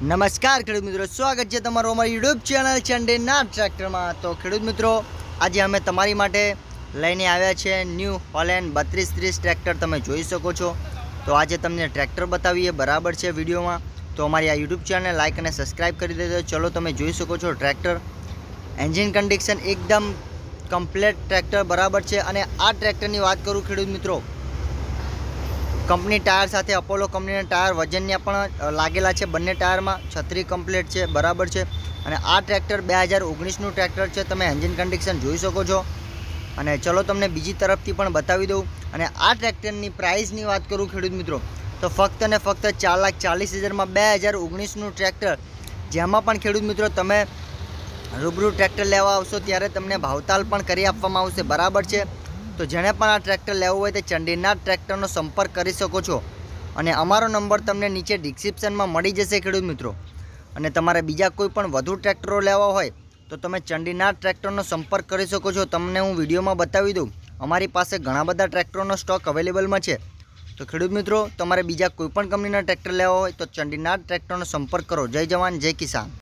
નમસ્કાર ખેડૂત મિત્રો સ્વાગત છે તમારું અમારી યુટ્યુબ ચેનલ ચંડીના ટ્રેક્ટરમાં તો ખેડૂત મિત્રો આજે અમે તમારી માટે લઈને આવ્યા છે ન્યૂ હોલેન્ડ બત્રીસ ત્રીસ ટ્રેક્ટર તમે જોઈ શકો છો તો આજે તમને ટ્રેક્ટર બતાવીએ બરાબર છે વિડીયોમાં તો અમારી આ યુટ્યુબ ચેનલને લાઇક અને સબસ્ક્રાઈબ કરી દેજો ચલો તમે જોઈ શકો છો ટ્રેક્ટર એન્જિન કન્ડિશન એકદમ કમ્પ્લેટ ટ્રેક્ટર બરાબર છે અને આ ટ્રેક્ટરની વાત કરું ખેડૂત મિત્રો કંપની ટાયર સાથે અપોલો કંપનીના ટાયર વજનને પણ લાગેલા છે બંને ટાયરમાં છત્રી કમ્પ્લીટ છે બરાબર છે અને આ ટ્રેક્ટર બે હજાર ઓગણીસનું ટ્રેક્ટર છે તમે એન્જિન કન્ડિશન જોઈ શકો છો અને ચલો તમને બીજી તરફથી પણ બતાવી દઉં અને આ ટ્રેક્ટરની પ્રાઇસની વાત કરું ખેડૂત મિત્રો તો ફક્ત ને ફક્ત ચાર લાખ ચાલીસ હજારમાં બે હજાર ઓગણીસનું ટ્રેક્ટર જેમાં પણ ખેડૂત મિત્રો તમે રૂબરૂ ટ્રેક્ટર લેવા આવશો ત્યારે તમને ભાવતાલ પણ કરી આપવામાં આવશે બરાબર છે તો જેણે પણ આ ટ્રેક્ટર લેવું હોય તે ચંડીનાથ ટ્રેક્ટરનો સંપર્ક કરી શકો છો અને અમારો નંબર તમને નીચે ડિસ્ક્રિપ્શનમાં મળી જશે ખેડૂત મિત્રો અને તમારે બીજા કોઈ પણ વધુ ટ્રેક્ટરો લેવા હોય તો તમે ચંડીનાથ ટ્રેક્ટરનો સંપર્ક કરી શકો છો તમને હું વિડીયોમાં બતાવી દઉં અમારી પાસે ઘણા બધા ટ્રેક્ટરોનો સ્ટોક અવેલેબલમાં છે તો ખેડૂત મિત્રો તમારે બીજા કોઈપણ કંપનીના ટ્રેક્ટર લેવા હોય તો ચંડીનાથ ટ્રેક્ટરનો સંપર્ક કરો જય જવાન જય કિસાન